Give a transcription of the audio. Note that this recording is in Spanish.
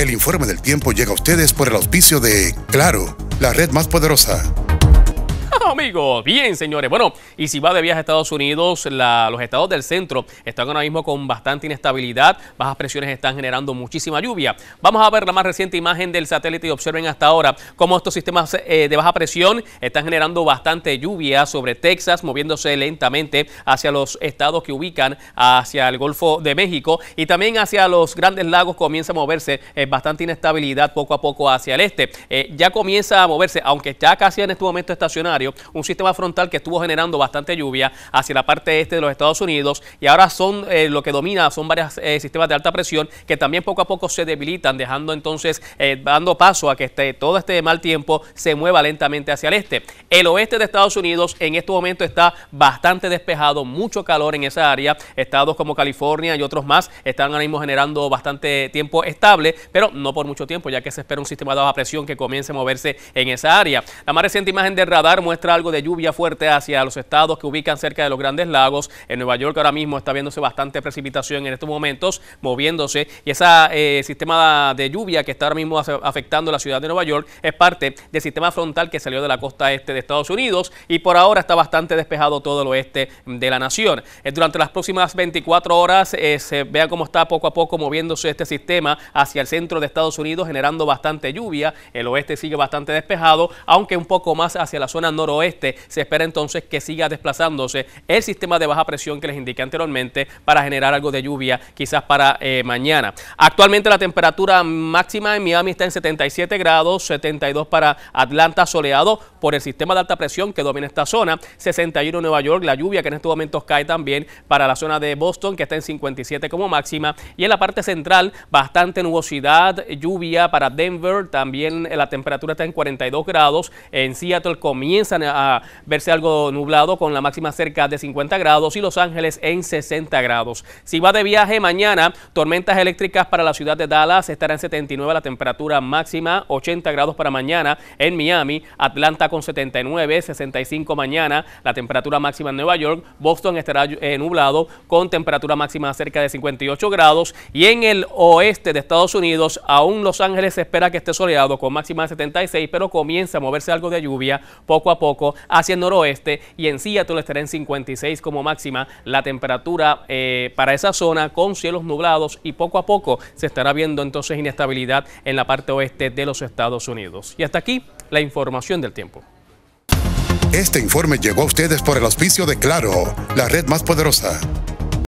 El informe del tiempo llega a ustedes por el auspicio de Claro, la red más poderosa amigos, bien, señores. Bueno, y si va de viaje a Estados Unidos, los estados del centro están ahora mismo con bastante inestabilidad. Bajas presiones están generando muchísima lluvia. Vamos a ver la más reciente imagen del satélite y observen hasta ahora cómo estos sistemas eh, de baja presión están generando bastante lluvia sobre Texas, moviéndose lentamente hacia los estados que ubican hacia el Golfo de México y también hacia los grandes lagos comienza a moverse eh, bastante inestabilidad poco a poco hacia el este. Eh, ya comienza a moverse, aunque ya casi en este momento estacionario, un sistema frontal que estuvo generando bastante lluvia hacia la parte este de los Estados Unidos y ahora son eh, lo que domina, son varios eh, sistemas de alta presión que también poco a poco se debilitan, dejando entonces, eh, dando paso a que este, todo este mal tiempo se mueva lentamente hacia el este. El oeste de Estados Unidos en este momento está bastante despejado, mucho calor en esa área, estados como California y otros más están ahora mismo generando bastante tiempo estable, pero no por mucho tiempo, ya que se espera un sistema de baja presión que comience a moverse en esa área. La más reciente imagen del radar muestra algo de lluvia fuerte hacia los estados que ubican cerca de los grandes lagos. En Nueva York ahora mismo está viéndose bastante precipitación en estos momentos, moviéndose. Y ese eh, sistema de lluvia que está ahora mismo afectando la ciudad de Nueva York es parte del sistema frontal que salió de la costa este de Estados Unidos y por ahora está bastante despejado todo el oeste de la nación. Eh, durante las próximas 24 horas eh, se vea cómo está poco a poco moviéndose este sistema hacia el centro de Estados Unidos generando bastante lluvia. El oeste sigue bastante despejado, aunque un poco más hacia la zona noroeste este, Se espera entonces que siga desplazándose el sistema de baja presión que les indiqué anteriormente para generar algo de lluvia quizás para eh, mañana. Actualmente la temperatura máxima en Miami está en 77 grados, 72 para Atlanta soleado por el sistema de alta presión que domina esta zona, 61 en Nueva York, la lluvia que en estos momentos cae también para la zona de Boston que está en 57 como máxima y en la parte central bastante nubosidad, lluvia para Denver, también eh, la temperatura está en 42 grados, en Seattle comienzan a a verse algo nublado con la máxima cerca de 50 grados y Los Ángeles en 60 grados. Si va de viaje mañana, tormentas eléctricas para la ciudad de Dallas estará en 79 la temperatura máxima, 80 grados para mañana en Miami, Atlanta con 79, 65 mañana, la temperatura máxima en Nueva York, Boston estará eh, nublado con temperatura máxima cerca de 58 grados y en el oeste de Estados Unidos aún Los Ángeles espera que esté soleado con máxima de 76, pero comienza a moverse algo de lluvia poco a poco hacia el noroeste y en Seattle estará en 56 como máxima la temperatura eh, para esa zona con cielos nublados y poco a poco se estará viendo entonces inestabilidad en la parte oeste de los Estados Unidos. Y hasta aquí la información del tiempo. Este informe llegó a ustedes por el auspicio de Claro, la red más poderosa.